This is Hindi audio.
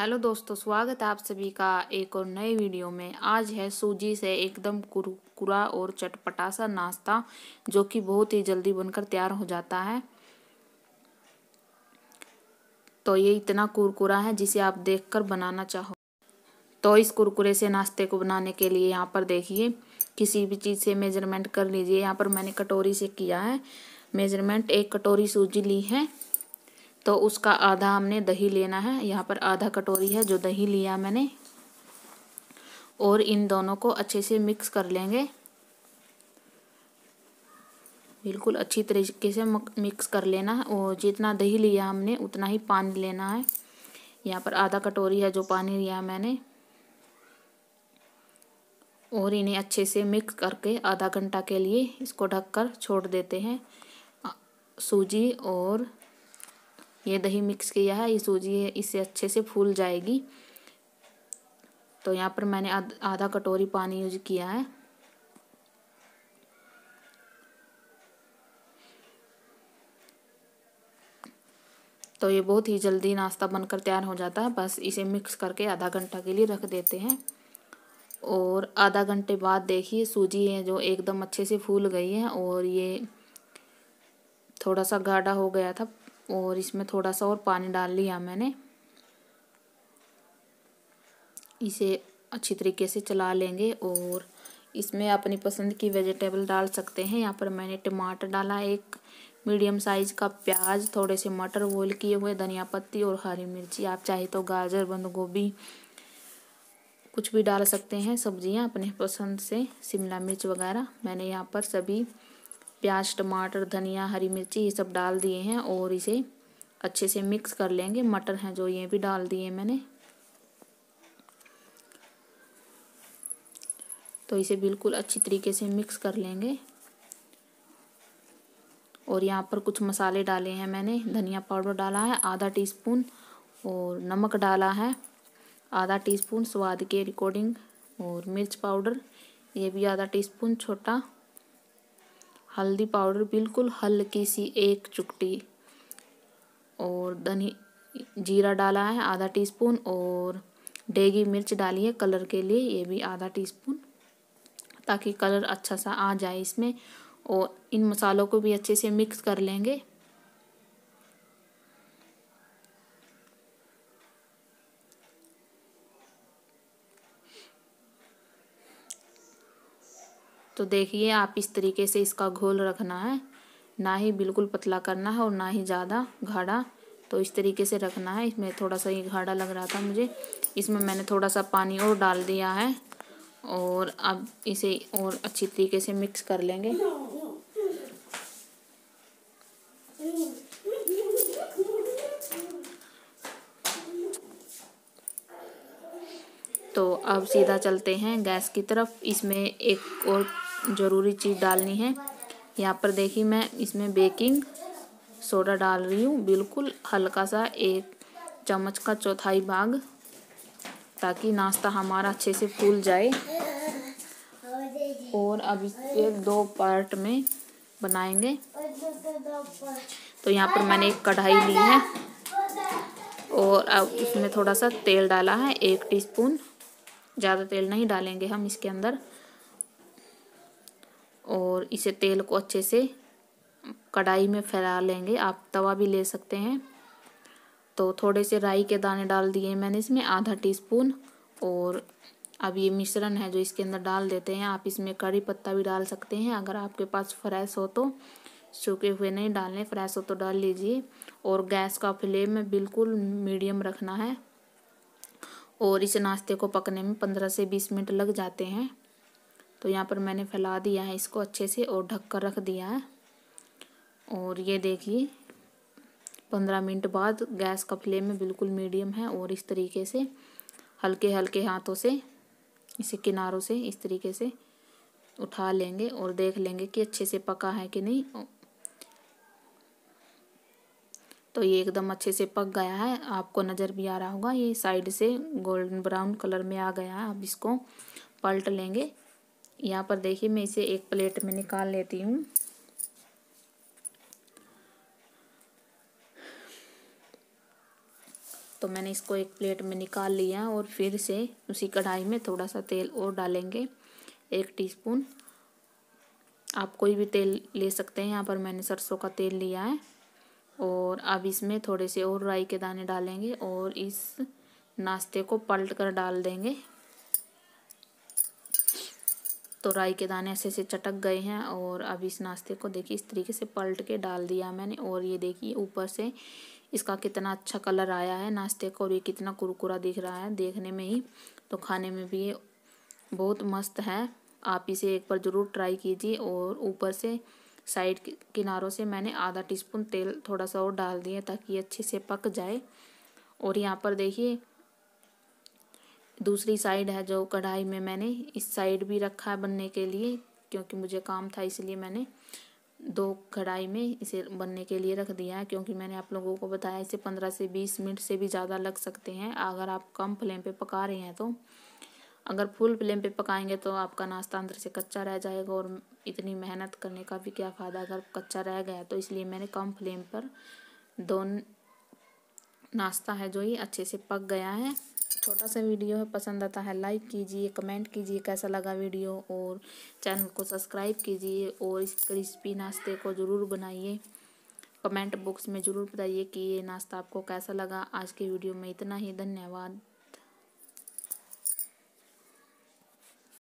हेलो दोस्तों स्वागत है आप सभी का एक और नए वीडियो में आज है सूजी से एकदम कुरकुरा और चटपटा सा नाश्ता जो कि बहुत ही जल्दी बनकर तैयार हो जाता है तो ये इतना कुरकुरा है जिसे आप देखकर बनाना चाहो तो इस कुरकुरे से नाश्ते को बनाने के लिए यहाँ पर देखिए किसी भी चीज़ से मेजरमेंट कर लीजिए यहाँ पर मैंने कटोरी से किया है मेजरमेंट एक कटोरी सूजी ली है तो उसका आधा हमने दही लेना है यहाँ पर आधा कटोरी है जो दही लिया मैंने और इन दोनों को अच्छे से मिक्स कर लेंगे बिल्कुल अच्छी तरीके से मिक्स कर लेना है और जितना दही लिया हमने उतना ही पानी लेना है यहाँ पर आधा कटोरी है जो पानी लिया मैंने और इन्हें अच्छे से मिक्स करके आधा घंटा के लिए इसको ढककर छोड़ देते हैं सूजी और ये दही मिक्स किया है ये सूजी है इससे अच्छे से फूल जाएगी तो यहाँ पर मैंने आधा कटोरी पानी यूज किया है तो ये बहुत ही जल्दी नाश्ता बनकर तैयार हो जाता है बस इसे मिक्स करके आधा घंटा के लिए रख देते हैं और आधा घंटे बाद देखिए सूजी है जो एकदम अच्छे से फूल गई है और ये थोड़ा सा गाढ़ा हो गया था और इसमें थोड़ा सा और पानी डाल लिया मैंने इसे अच्छी तरीके से चला लेंगे और इसमें अपनी पसंद की वेजिटेबल डाल सकते हैं यहाँ पर मैंने टमाटर डाला एक मीडियम साइज़ का प्याज थोड़े से मटर बॉयल किए हुए धनिया पत्ती और हरी मिर्ची आप चाहे तो गाजर बंद गोभी कुछ भी डाल सकते हैं सब्जियां अपने पसंद से शिमला मिर्च वगैरह मैंने यहाँ पर सभी प्याज टमाटर धनिया हरी मिर्ची ये सब डाल दिए हैं और इसे अच्छे से मिक्स कर लेंगे मटर हैं जो ये भी डाल दिए मैंने तो इसे बिल्कुल अच्छी तरीके से मिक्स कर लेंगे और यहाँ पर कुछ मसाले डाले हैं मैंने धनिया पाउडर डाला है आधा टीस्पून और नमक डाला है आधा टीस्पून स्वाद के अकॉर्डिंग और मिर्च पाउडर ये भी आधा टीस्पून छोटा हल्दी पाउडर बिल्कुल हल्की सी एक चुटकी और धनी जीरा डाला है आधा टीस्पून और डेगी मिर्च डाली है कलर के लिए ये भी आधा टीस्पून ताकि कलर अच्छा सा आ जाए इसमें और इन मसालों को भी अच्छे से मिक्स कर लेंगे तो देखिए आप इस तरीके से इसका घोल रखना है ना ही बिल्कुल पतला करना है और ना ही ज़्यादा घाड़ा तो इस तरीके से रखना है इसमें थोड़ा सा ये घाड़ा लग रहा था मुझे इसमें मैंने थोड़ा सा पानी और डाल दिया है और अब इसे और अच्छी तरीके से मिक्स कर लेंगे तो अब सीधा चलते हैं गैस की तरफ इसमें एक और ज़रूरी चीज़ डालनी है यहाँ पर देखिए मैं इसमें बेकिंग सोडा डाल रही हूँ बिल्कुल हल्का सा एक चम्मच का चौथाई भाग ताकि नाश्ता हमारा अच्छे से फूल जाए और अब एक दो पार्ट में बनाएंगे तो यहाँ पर मैंने एक कढ़ाई ली है और अब इसमें थोड़ा सा तेल डाला है एक टीस्पून ज़्यादा तेल नहीं डालेंगे हम इसके अंदर और इसे तेल को अच्छे से कढ़ाई में फैला लेंगे आप तवा भी ले सकते हैं तो थोड़े से राई के दाने डाल दिए मैंने इसमें आधा टीस्पून और अब ये मिश्रण है जो इसके अंदर डाल देते हैं आप इसमें कड़ी पत्ता भी डाल सकते हैं अगर आपके पास फ्रेश हो तो सूखे हुए नहीं डालने फ्रेश हो तो डाल लीजिए और गैस का फ्लेम बिल्कुल मीडियम रखना है और इस नाश्ते को पकने में पंद्रह से बीस मिनट लग जाते हैं तो यहाँ पर मैंने फैला दिया है इसको अच्छे से और ढक कर रख दिया है और ये देखिए पंद्रह मिनट बाद गैस का फ्लेम में बिल्कुल मीडियम है और इस तरीके से हल्के हल्के हाथों से इसे किनारों से इस तरीके से उठा लेंगे और देख लेंगे कि अच्छे से पका है कि नहीं तो ये एकदम अच्छे से पक गया है आपको नज़र भी आ रहा होगा ये साइड से गोल्डन ब्राउन कलर में आ गया है अब इसको पलट लेंगे यहाँ पर देखिए मैं इसे एक प्लेट में निकाल लेती हूँ तो मैंने इसको एक प्लेट में निकाल लिया और फिर से उसी कढ़ाई में थोड़ा सा तेल और डालेंगे एक टीस्पून आप कोई भी तेल ले सकते हैं यहाँ पर मैंने सरसों का तेल लिया है और अब इसमें थोड़े से और राई के दाने डालेंगे और इस नाश्ते को पलट कर डाल देंगे तो राई के दाने ऐसे ऐसे चटक गए हैं और अब इस नाश्ते को देखिए इस तरीके से पलट के डाल दिया मैंने और ये देखिए ऊपर से इसका कितना अच्छा कलर आया है नाश्ते को और ये कितना कुरकुरा दिख रहा है देखने में ही तो खाने में भी ये बहुत मस्त है आप इसे एक बार ज़रूर ट्राई कीजिए और ऊपर से साइड किनारों से मैंने आधा टीस्पून तेल थोड़ा सा और डाल दिया ताकि अच्छे से पक जाए और यहाँ पर देखिए दूसरी साइड है जो कढ़ाई में मैंने इस साइड भी रखा है बनने के लिए क्योंकि मुझे काम था इसलिए मैंने दो कढ़ाई में इसे बनने के लिए रख दिया है क्योंकि मैंने आप लोगों को बताया इसे पंद्रह से बीस मिनट से भी ज़्यादा लग सकते हैं अगर आप कम फ्लेम पे पका रहे हैं तो अगर फुल फ्लेम पे पकाएंगे तो आपका नाश्ता अंदर से कच्चा रह जाएगा और इतनी मेहनत करने का भी क्या फ़ायदा अगर कच्चा रह गया तो इसलिए मैंने कम फ्लेम पर दो नाश्ता है जो ये अच्छे से पक गया है छोटा सा वीडियो है पसंद आता है लाइक कीजिए कमेंट कीजिए कैसा लगा वीडियो और चैनल को सब्सक्राइब कीजिए और इस क्रिस्पी नाश्ते को ज़रूर बनाइए कमेंट बॉक्स में ज़रूर बताइए कि ये नाश्ता आपको कैसा लगा आज के वीडियो में इतना ही धन्यवाद